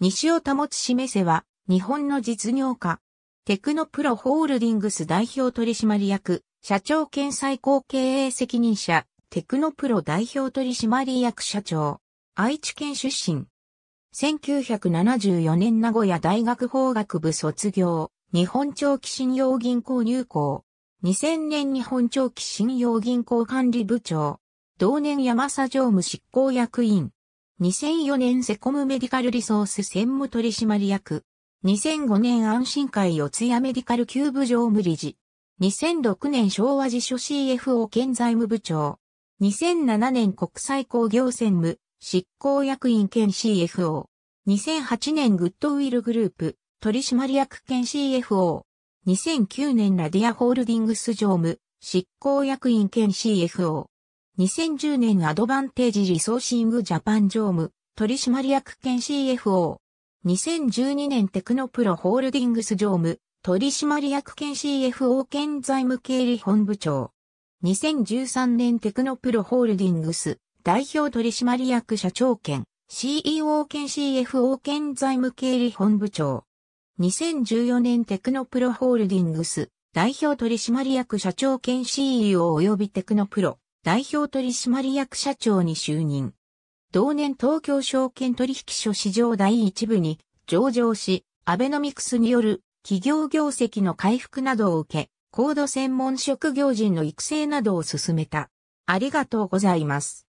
西尾保つめせは、日本の実業家、テクノプロホールディングス代表取締役、社長兼最高経営責任者、テクノプロ代表取締役社長、愛知県出身。1974年名古屋大学法学部卒業、日本長期信用銀行入行。2000年日本長期信用銀行管理部長。同年山佐常務執行役員。2004年セコムメディカルリソース専務取締役。2005年安心会四谷メディカルキューブ常務理事。2006年昭和辞書 CFO 兼財務部長。2007年国際工業専務、執行役員兼 CFO。2008年グッドウィルグループ、取締役兼 CFO。2009年ラディアホールディングス常務、執行役員兼 CFO。2010年アドバンテージリソーシングジャパン常務、取締役兼 CFO。2012年テクノプロホールディングス常務、取締役兼 CFO 兼財務経理本部長。2013年テクノプロホールディングス、代表取締役社長兼、CEO 兼 CFO 兼財務経理本部長。2014年テクノプロホールディングス、代表取締役社長兼 CEO 及びテクノプロ。代表取締役社長に就任。同年東京証券取引所市場第一部に上場し、アベノミクスによる企業業績の回復などを受け、高度専門職業人の育成などを進めた。ありがとうございます。